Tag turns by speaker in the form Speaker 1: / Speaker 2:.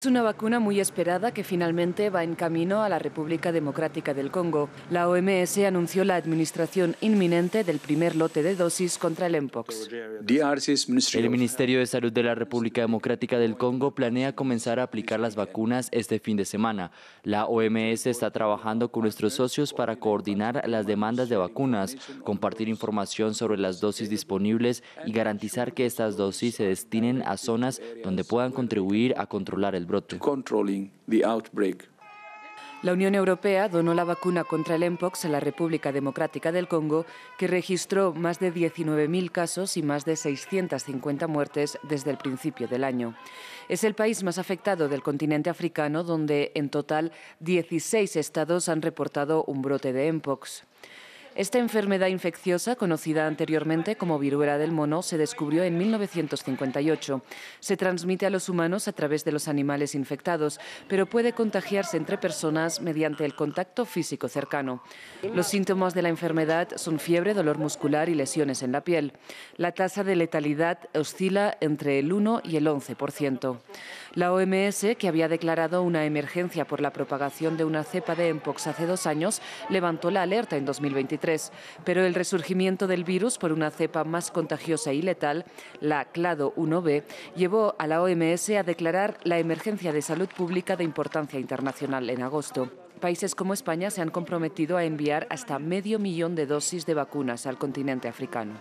Speaker 1: Es una vacuna muy esperada que finalmente va en camino a la República Democrática del Congo. La OMS anunció la administración inminente del primer lote de dosis contra el Mpox.
Speaker 2: El Ministerio de Salud de la República Democrática del Congo planea comenzar a aplicar las vacunas este fin de semana. La OMS está trabajando con nuestros socios para coordinar las demandas de vacunas, compartir información sobre las dosis disponibles y garantizar que estas dosis se destinen a zonas donde puedan contribuir a controlar el brote.
Speaker 1: La Unión Europea donó la vacuna contra el Mpox a la República Democrática del Congo, que registró más de 19.000 casos y más de 650 muertes desde el principio del año. Es el país más afectado del continente africano, donde en total 16 estados han reportado un brote de Mpox. Esta enfermedad infecciosa, conocida anteriormente como viruela del mono, se descubrió en 1958. Se transmite a los humanos a través de los animales infectados, pero puede contagiarse entre personas mediante el contacto físico cercano. Los síntomas de la enfermedad son fiebre, dolor muscular y lesiones en la piel. La tasa de letalidad oscila entre el 1 y el 11%. La OMS, que había declarado una emergencia por la propagación de una cepa de Mpox hace dos años, levantó la alerta en 2023 pero el resurgimiento del virus por una cepa más contagiosa y letal, la Clado 1B, llevó a la OMS a declarar la emergencia de salud pública de importancia internacional en agosto. Países como España se han comprometido a enviar hasta medio millón de dosis de vacunas al continente africano.